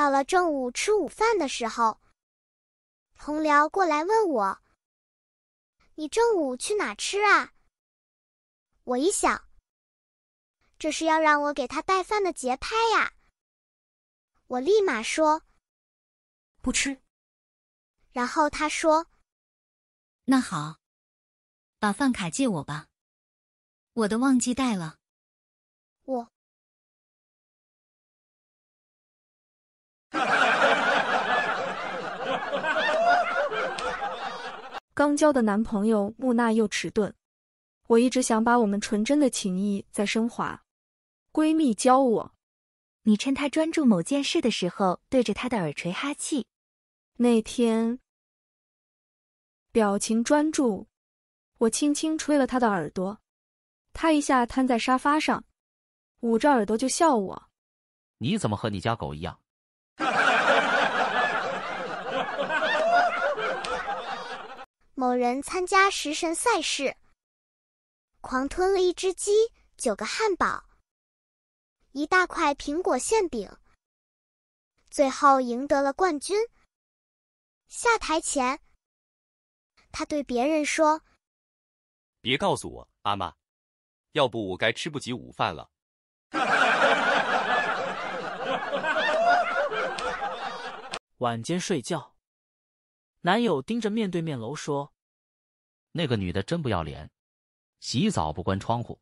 到了正午吃午饭的时候，同僚过来问我：“你正午去哪吃啊？”我一想，这是要让我给他带饭的节拍呀。我立马说：“不吃。”然后他说：“那好，把饭卡借我吧，我的忘记带了。”刚交的男朋友木讷又迟钝，我一直想把我们纯真的情谊再升华。闺蜜教我，你趁他专注某件事的时候，对着他的耳垂哈气。那天，表情专注，我轻轻吹了他的耳朵，他一下瘫在沙发上，捂着耳朵就笑我。你怎么和你家狗一样？某人参加食神赛事，狂吞了一只鸡、九个汉堡、一大块苹果馅饼，最后赢得了冠军。下台前，他对别人说：“别告诉我，阿妈，要不我该吃不起午饭了。”晚间睡觉，男友盯着面对面楼说。那个女的真不要脸，洗澡不关窗户，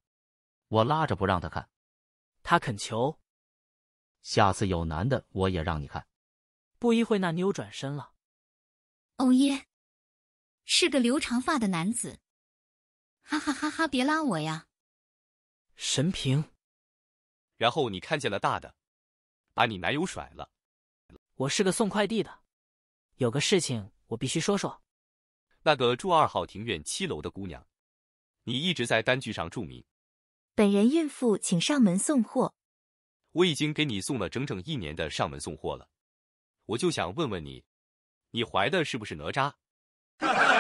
我拉着不让她看，她恳求，下次有男的我也让你看。不一会，那妞转身了，哦耶，是个留长发的男子，哈哈哈哈！别拉我呀，神评。然后你看见了大的，把你男友甩了，我是个送快递的，有个事情我必须说说。那个住二号庭院七楼的姑娘，你一直在单据上注明，本人孕妇，请上门送货。我已经给你送了整整一年的上门送货了，我就想问问你，你怀的是不是哪吒？